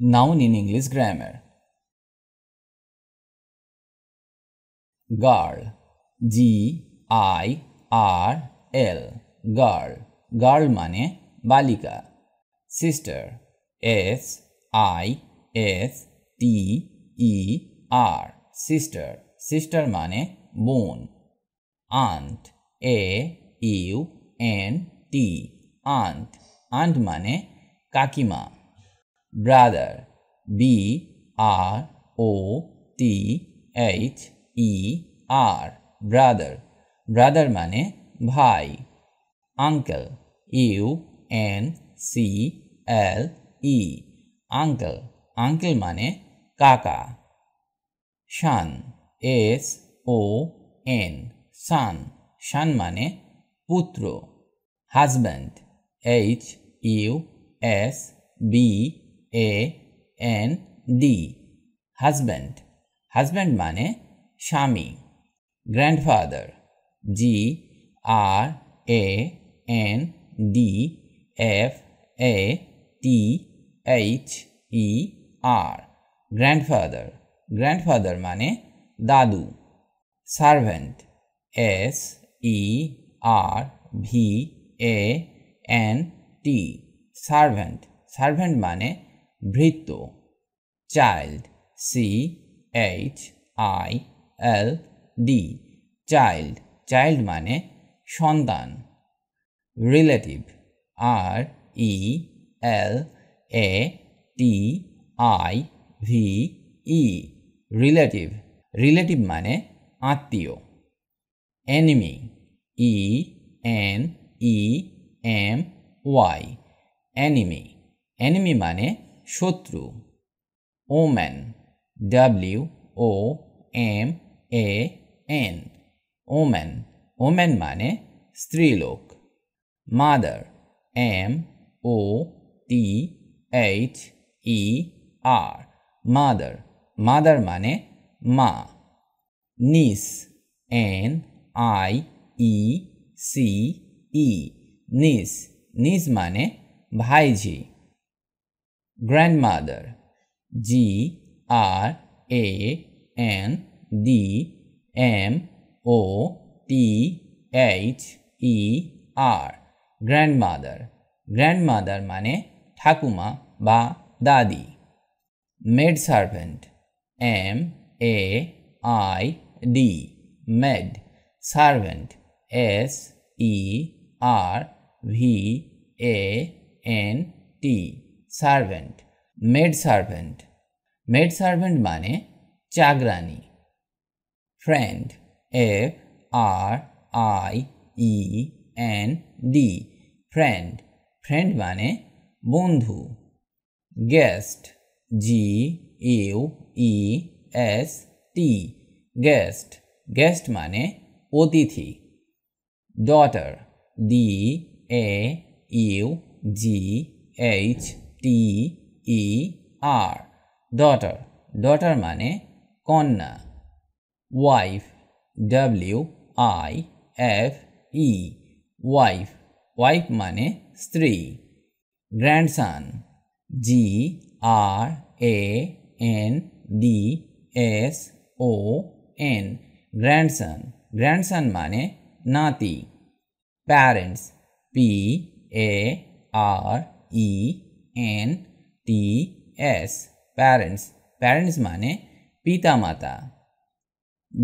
Noun in English grammar. Girl. G I R L. Girl. Girl মানে balika. Sister. S I S T E R. Sister. Sister mane বোন। Aunt. A U N T. Aunt. Aunt mane kakima. brother B R O T H E R brother brother माने भाई uncle U N C L E uncle uncle माने काका शान S O N शान son माने पुत्र husband H U S B A N D husband husband माने शामी grandfather G R A N D F A T H E R grandfather grandfather माने दादू servant S E R V A N T servant servant माने ভৃত্য child C H I L D child child মানে সন্তান relative R E L A T I V E relative relative মানে আত্মীয় enemy E N E M Y enemy enemy মানে শত্রু woman W O M A N woman woman মানে স্ত্রীলোক mother M O T H E R mother mother মানে মা niece N I E C E niece niece মানে ভাইঝি grandmother G R A N D M O T H E R grandmother grandmother माने ठाकुमा बा दादी maid servant M A I D maid servant S E R V A N T servant maid servant maid servant माने चागरानी friend F R I E N D friend friend माने बंधु guest G U E S T guest guest माने अतिथि daughter D A U G H T E R daughter daughter माने कन्या wife W I F E wife wife माने स्त्री grandson G R A N D S O N grandson grandson माने नाती parents P A R E N T S parents parents মানে পিতা মাতা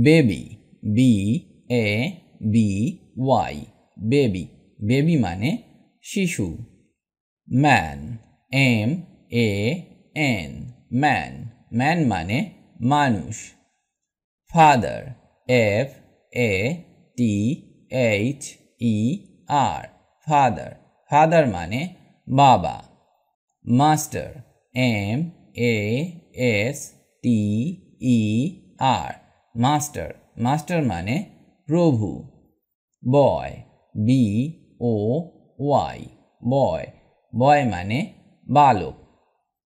baby B A B Y baby baby মানে শিশু man M A N man man মানে মানুষ father F A T H E R father father মানে বাবা master M A S T E R master master মানে প্রভু বয় B ও Y বয় বয় মানে বালক